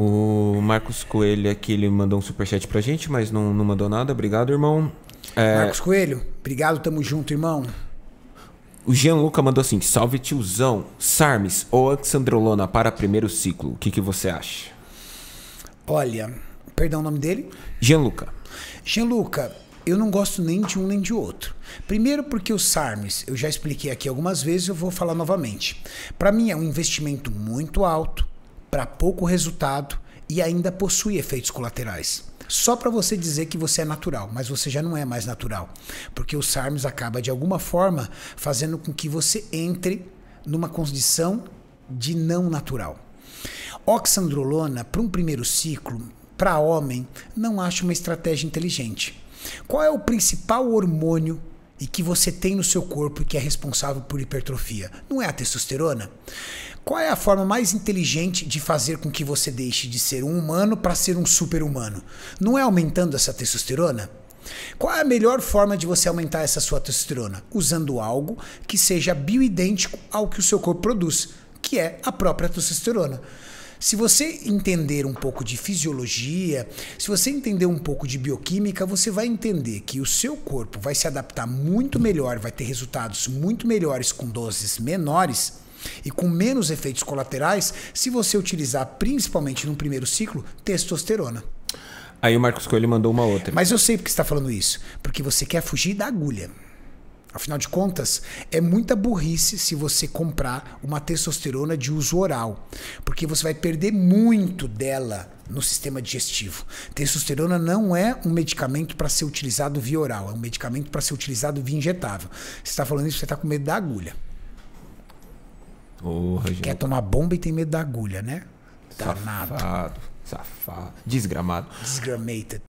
O Marcos Coelho aqui, ele mandou um superchat pra gente, mas não, não mandou nada. Obrigado, irmão. É... Marcos Coelho, obrigado, tamo junto, irmão. O Jean Luca mandou assim: salve tiozão, Sarmes ou Alexandrolona para primeiro ciclo. O que, que você acha? Olha, perdão o nome dele? Jean Luca. Jean Luca, eu não gosto nem de um nem de outro. Primeiro porque o Sarmes, eu já expliquei aqui algumas vezes, eu vou falar novamente. Para mim é um investimento muito alto para pouco resultado e ainda possui efeitos colaterais. Só para você dizer que você é natural, mas você já não é mais natural, porque o SARMS acaba de alguma forma fazendo com que você entre numa condição de não natural. Oxandrolona para um primeiro ciclo, para homem, não acho uma estratégia inteligente. Qual é o principal hormônio e que você tem no seu corpo e que é responsável por hipertrofia? Não é a testosterona? Qual é a forma mais inteligente de fazer com que você deixe de ser um humano para ser um super-humano? Não é aumentando essa testosterona? Qual é a melhor forma de você aumentar essa sua testosterona? Usando algo que seja bioidêntico ao que o seu corpo produz, que é a própria testosterona. Se você entender um pouco de fisiologia, se você entender um pouco de bioquímica, você vai entender que o seu corpo vai se adaptar muito melhor, vai ter resultados muito melhores com doses menores e com menos efeitos colaterais se você utilizar, principalmente no primeiro ciclo, testosterona. Aí o Marcos Coelho mandou uma outra. Mas eu sei porque você está falando isso. Porque você quer fugir da agulha. Afinal de contas, é muita burrice se você comprar uma testosterona de uso oral, porque você vai perder muito dela no sistema digestivo. Testosterona não é um medicamento para ser utilizado via oral, é um medicamento para ser utilizado via injetável. Você está falando isso, você está com medo da agulha. Oh, Quer tomar bomba e tem medo da agulha, né? Danado. Safado. Safado. Desgramado. Desgramated.